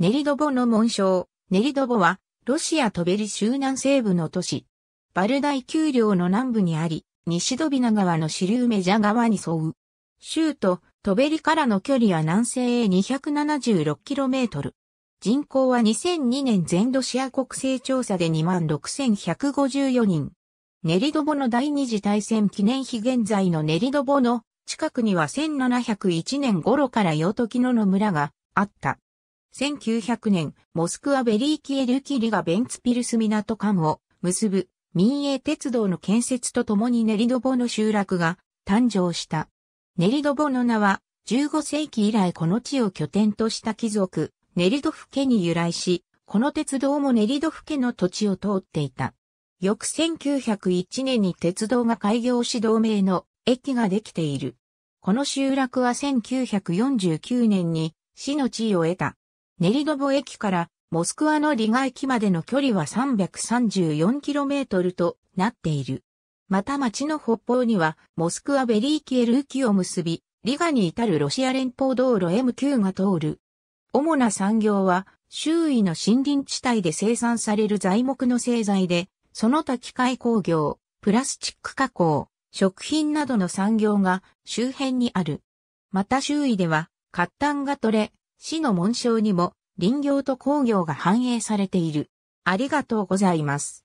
ネリドボの紋章。ネリドボは、ロシアトベリ州南西部の都市。バルダイ丘陵の南部にあり、西ドビナ川の支流メジャ川に沿う。州都、トベリからの距離は南西へ 276km。人口は2002年全ロシア国勢調査で26,154人。ネリドボの第二次大戦記念碑現在のネリドボの近くには1701年頃からヨトキノの村があった。1900年、モスクワベリーキエルキリがベンツピルス港間を結ぶ民営鉄道の建設とともにネリドボの集落が誕生した。ネリドボの名は15世紀以来この地を拠点とした貴族、ネリドフ家に由来し、この鉄道もネリドフ家の土地を通っていた。翌1901年に鉄道が開業し同盟の駅ができている。この集落は1949年に市の地位を得た。ネリドボ駅からモスクワのリガ駅までの距離は 334km となっている。また町の北方にはモスクワベリーキエルーキを結び、リガに至るロシア連邦道路 M9 が通る。主な産業は周囲の森林地帯で生産される材木の製材で、その他機械工業、プラスチック加工、食品などの産業が周辺にある。また周囲では、活ンが取れ、市の紋章にも林業と工業が反映されている。ありがとうございます。